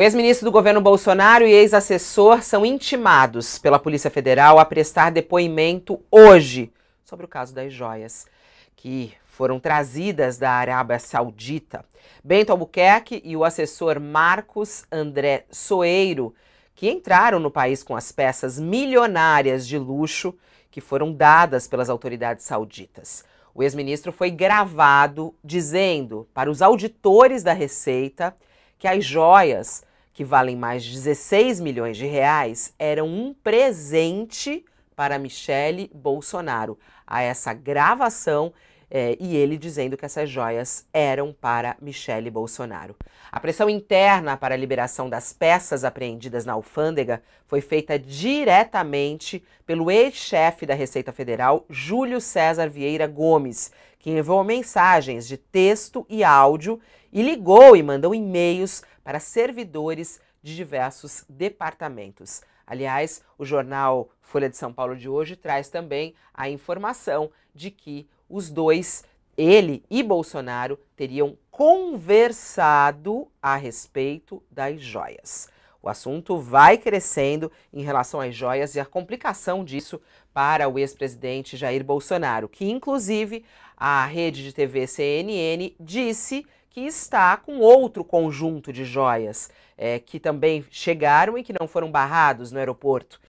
Ex-ministro do governo Bolsonaro e ex-assessor são intimados pela Polícia Federal a prestar depoimento hoje sobre o caso das joias que foram trazidas da Arábia Saudita. Bento Albuquerque e o assessor Marcos André Soeiro, que entraram no país com as peças milionárias de luxo que foram dadas pelas autoridades sauditas. O ex-ministro foi gravado dizendo para os auditores da Receita que as joias que valem mais de 16 milhões de reais, eram um presente para Michele Bolsonaro. A essa gravação é, e ele dizendo que essas joias eram para Michele Bolsonaro. A pressão interna para a liberação das peças apreendidas na alfândega foi feita diretamente pelo ex-chefe da Receita Federal, Júlio César Vieira Gomes, que enviou mensagens de texto e áudio e ligou e mandou e-mails para servidores de diversos departamentos. Aliás, o jornal Folha de São Paulo de hoje traz também a informação de que os dois, ele e Bolsonaro, teriam conversado a respeito das joias. O assunto vai crescendo em relação às joias e a complicação disso para o ex-presidente Jair Bolsonaro, que inclusive a rede de TV CNN disse que está com outro conjunto de joias é, que também chegaram e que não foram barrados no aeroporto.